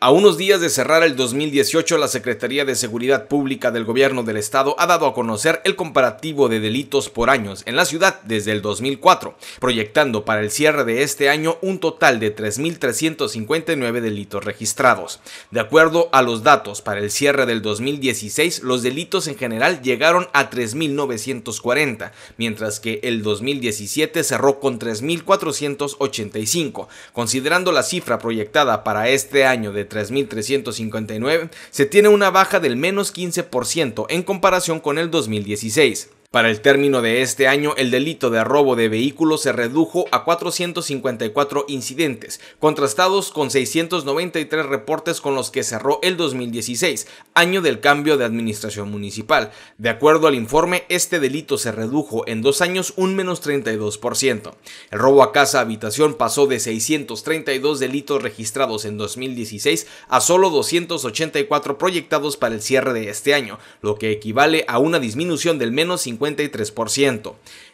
A unos días de cerrar el 2018, la Secretaría de Seguridad Pública del Gobierno del Estado ha dado a conocer el comparativo de delitos por años en la ciudad desde el 2004, proyectando para el cierre de este año un total de 3.359 delitos registrados. De acuerdo a los datos para el cierre del 2016, los delitos en general llegaron a 3.940, mientras que el 2017 cerró con 3.485, considerando la cifra proyectada para este año de 3.359, se tiene una baja del menos 15% en comparación con el 2016. Para el término de este año, el delito de robo de vehículos se redujo a 454 incidentes, contrastados con 693 reportes con los que cerró el 2016, año del cambio de administración municipal. De acuerdo al informe, este delito se redujo en dos años un menos 32%. El robo a casa-habitación pasó de 632 delitos registrados en 2016 a solo 284 proyectados para el cierre de este año, lo que equivale a una disminución del menos 50%.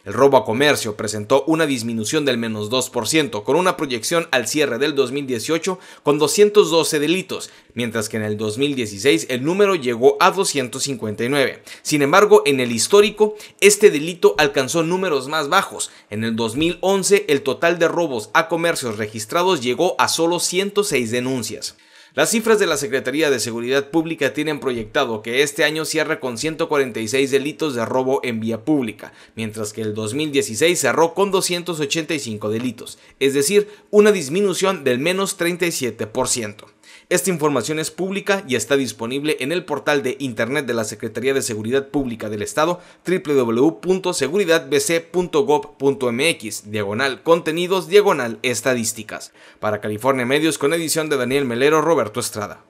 El robo a comercio presentó una disminución del menos 2%, con una proyección al cierre del 2018 con 212 delitos, mientras que en el 2016 el número llegó a 259. Sin embargo, en el histórico, este delito alcanzó números más bajos. En el 2011, el total de robos a comercios registrados llegó a solo 106 denuncias. Las cifras de la Secretaría de Seguridad Pública tienen proyectado que este año cierra con 146 delitos de robo en vía pública, mientras que el 2016 cerró con 285 delitos, es decir, una disminución del menos 37%. Esta información es pública y está disponible en el portal de Internet de la Secretaría de Seguridad Pública del Estado, www.seguridadbc.gov.mx, diagonal contenidos, diagonal estadísticas. Para California Medios, con edición de Daniel Melero, Roberto Estrada.